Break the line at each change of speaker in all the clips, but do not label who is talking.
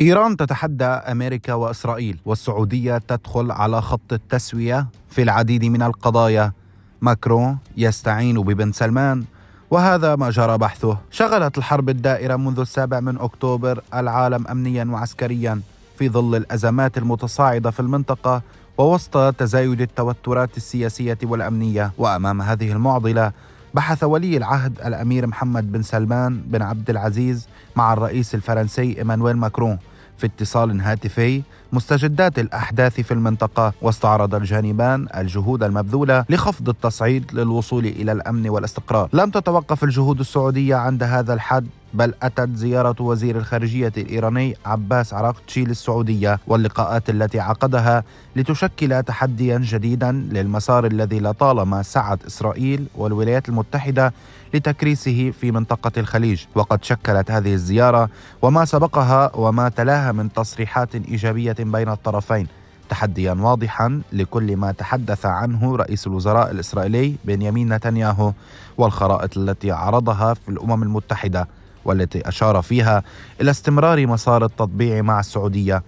إيران تتحدى أمريكا وإسرائيل والسعودية تدخل على خط التسوية في العديد من القضايا ماكرون يستعين ببن سلمان وهذا ما جرى بحثه شغلت الحرب الدائرة منذ السابع من أكتوبر العالم أمنيا وعسكريا في ظل الأزمات المتصاعدة في المنطقة ووسط تزايد التوترات السياسية والأمنية وأمام هذه المعضلة بحث ولي العهد الامير محمد بن سلمان بن عبد العزيز مع الرئيس الفرنسي ايمانويل ماكرون في اتصال هاتفي مستجدات الاحداث في المنطقه واستعرض الجانبان الجهود المبذوله لخفض التصعيد للوصول الى الامن والاستقرار. لم تتوقف الجهود السعوديه عند هذا الحد بل أتت زيارة وزير الخارجية الإيراني عباس عراقتشي للسعودية واللقاءات التي عقدها لتشكل تحديا جديدا للمسار الذي لطالما سعت إسرائيل والولايات المتحدة لتكريسه في منطقة الخليج وقد شكلت هذه الزيارة وما سبقها وما تلاها من تصريحات إيجابية بين الطرفين تحديا واضحا لكل ما تحدث عنه رئيس الوزراء الاسرائيلي بنيامين نتنياهو والخرائط التي عرضها في الامم المتحده والتي أشار فيها إلى استمرار مسار التطبيع مع السعودية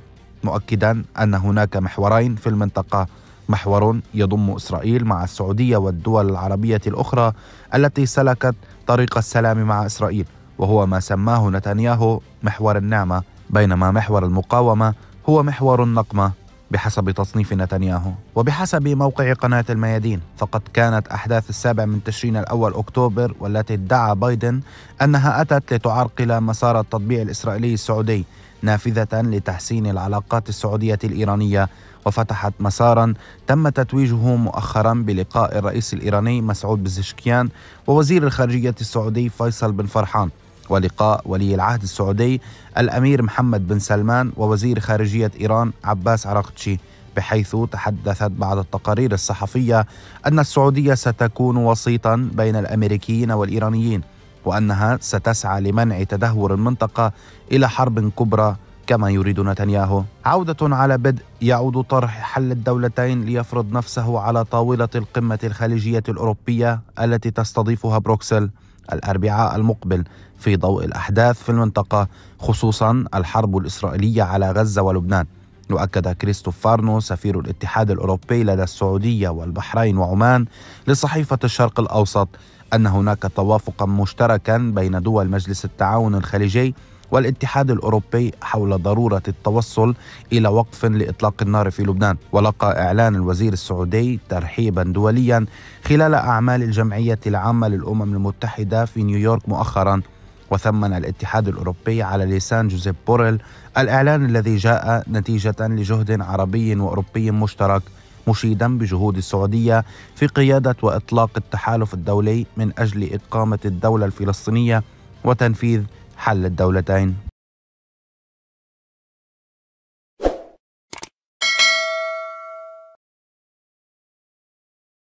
مؤكدا أن هناك محورين في المنطقة محور يضم إسرائيل مع السعودية والدول العربية الأخرى التي سلكت طريق السلام مع إسرائيل وهو ما سماه نتنياهو محور النعمة بينما محور المقاومة هو محور النقمة بحسب تصنيف نتنياهو وبحسب موقع قناة الميادين فقد كانت أحداث السابع من تشرين الأول أكتوبر والتي ادعى بايدن أنها أتت لتعرقل مسار التطبيع الإسرائيلي السعودي نافذة لتحسين العلاقات السعودية الإيرانية وفتحت مسارا تم تتويجه مؤخرا بلقاء الرئيس الإيراني مسعود بزشكيان ووزير الخارجية السعودي فيصل بن فرحان ولقاء ولي العهد السعودي الأمير محمد بن سلمان ووزير خارجية إيران عباس عراقتشي بحيث تحدثت بعض التقارير الصحفية أن السعودية ستكون وسيطا بين الأمريكيين والإيرانيين وأنها ستسعى لمنع تدهور المنطقة إلى حرب كبرى كما يريد نتنياهو عودة على بدء يعود طرح حل الدولتين ليفرض نفسه على طاولة القمة الخليجية الأوروبية التي تستضيفها بروكسل الأربعاء المقبل في ضوء الأحداث في المنطقة خصوصا الحرب الإسرائيلية على غزة ولبنان وأكد كريستوف فارنو سفير الاتحاد الأوروبي لدى السعودية والبحرين وعمان لصحيفة الشرق الأوسط أن هناك توافقا مشتركا بين دول مجلس التعاون الخليجي والاتحاد الأوروبي حول ضرورة التوصل إلى وقف لإطلاق النار في لبنان ولقى إعلان الوزير السعودي ترحيبا دوليا خلال أعمال الجمعية العامة للأمم المتحدة في نيويورك مؤخرا وثمن الاتحاد الاوروبي على لسان جوزيف بوريل الاعلان الذي جاء نتيجه لجهد عربي واوروبي مشترك مشيدا بجهود السعوديه في قياده واطلاق التحالف الدولي من اجل اقامه الدوله الفلسطينيه وتنفيذ حل الدولتين